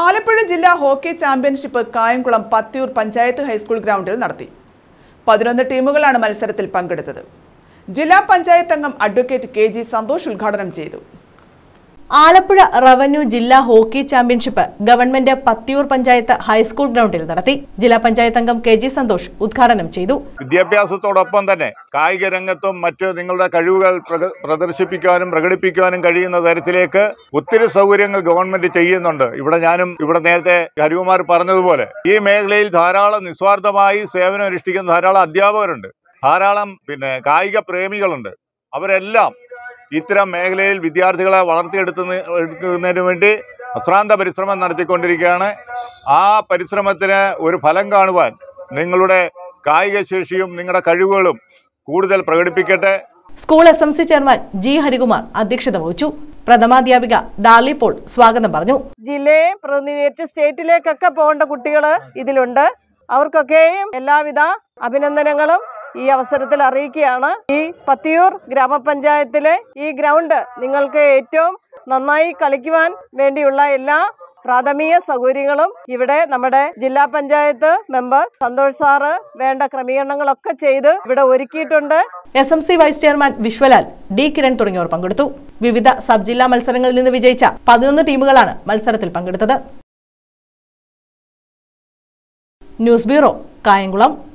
ആലപ്പുഴ ജില്ലാ hockey championship Kayamkulam Pathiyoor panchayat high school ഗ്രൗണ്ടിൽ നടത്തി പതിനൊന്ന് ടീമുകളാണ് മത്സരത്തിൽ പങ്കെടുത്തത് ജില്ലാ പഞ്ചായത്ത് അംഗം അഡ്വക്കേറ്റ് കെ സന്തോഷ് ഉദ്ഘാടനം ചെയ്തു ആലപ്പുഴ റവന്യൂ ജില്ലാ hockey championship government Pathiyoor panchayat high school ഗ്രൗണ്ടിൽ നടത്തി ജില്ലാ പഞ്ചായത്ത് അംഗം കെ ജി സന്തോഷ് ഉദ്ഘാടനം ചെയ്തു വിദ്യാഭ്യാസത്തോടൊപ്പം തന്നെ കായിക രംഗത്തും മറ്റു നിങ്ങളുടെ കഴിവുകൾ പ്രദർശിപ്പിക്കാനും പ്രകടിപ്പിക്കാനും കഴിയുന്ന തരത്തിലേക്ക് ഒത്തിരി സൗകര്യങ്ങൾ ഗവൺമെന്റ് ചെയ്യുന്നുണ്ട് ഇവിടെ ഞാനും ഇവിടെ നേരത്തെ ഹരികുമാർ പറഞ്ഞതുപോലെ ഈ മേഖലയിൽ ധാരാളം നിസ്വാർത്ഥമായി സേവനം അനുഷ്ഠിക്കുന്ന ധാരാളം അധ്യാപകരുണ്ട് ധാരാളം പിന്നെ കായിക പ്രേമികളുണ്ട് അവരെല്ലാം ഇത്തരം മേഖലയിൽ വിദ്യാർത്ഥികളെ വളർത്തിയെടുത്തുന്ന എടുക്കുന്നതിന് വേണ്ടി അശ്രാന്ത പരിശ്രമം നടത്തിക്കൊണ്ടിരിക്കുകയാണ് ആ പരിശ്രമത്തിന് ഒരു ഫലം കാണുവാൻ നിങ്ങളുടെ കായിക ശേഷിയും നിങ്ങളുടെ കഴിവുകളും കൂടുതൽ പ്രകടിപ്പിക്കട്ടെ school S M C chairman G Harikumar അധ്യക്ഷത വഹിച്ചു പ്രഥമാധ്യാപിക ഡാർലി പോൾ സ്വാഗതം പറഞ്ഞു ജില്ലയെ പ്രതിനിധീകരിച്ച് സ്റ്റേറ്റിലേക്കൊക്കെ പോകേണ്ട കുട്ടികൾ ഇതിലുണ്ട് അവർക്കൊക്കെയും എല്ലാവിധ അഭിനന്ദനങ്ങളും ഈ അവസരത്തിൽ അറിയിക്കുകയാണ് ഈ പത്തിയൂർ ഗ്രാമപഞ്ചായത്തിലെ ഈ ഗ്രൗണ്ട് നിങ്ങൾക്ക് ഏറ്റവും നന്നായി കളിക്കുവാൻ വേണ്ടിയുള്ള എല്ലാ പ്രാഥമിക സൗകര്യങ്ങളും ഇവിടെ നമ്മുടെ ജില്ലാ പഞ്ചായത്ത് മെമ്പർ സന്തോഷ് സാറ് വേണ്ട ക്രമീകരണങ്ങളൊക്കെ ചെയ്ത് ഇവിടെ ഒരുക്കിയിട്ടുണ്ട് S M C vice chairman Vishwalal D Kiran തുടങ്ങിയവർ പങ്കെടുത്തു വിവിധ സബ് ജില്ലാ മത്സരങ്ങളിൽ നിന്ന് വിജയിച്ച പതിനൊന്ന് ടീമുകളാണ് മത്സരത്തിൽ പങ്കെടുത്തത് ന്യൂസ് ബ്യൂറോ കായംകുളം